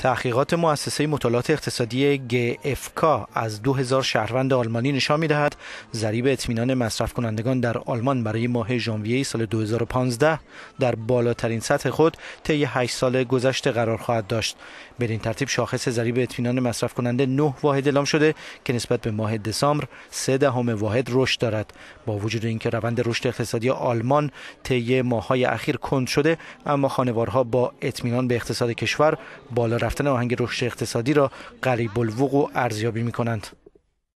تحقیقات مؤسسه مطالعات اقتصادی گفکا از 2000 شهروند آلمانی نشان میدهد ضریب اطمینان مصرف کنندگان در آلمان برای ماه ژانویه سال 2015 در بالاترین سطح خود طی 8 سال گذشته قرار خواهد داشت. به این ترتیب شاخص ضریب اطمینان مصرف کننده 9 واحد اعلام شده که نسبت به ماه دسامبر 3 دهم واحد رشد دارد. با وجود اینکه روند رشد اقتصادی آلمان طی ماه‌های اخیر کند شده، اما خانوارها با اطمینان به اقتصاد کشور بالا رفتن آهنگ رشد اقتصادی را قریب و ارزیابی می کنند.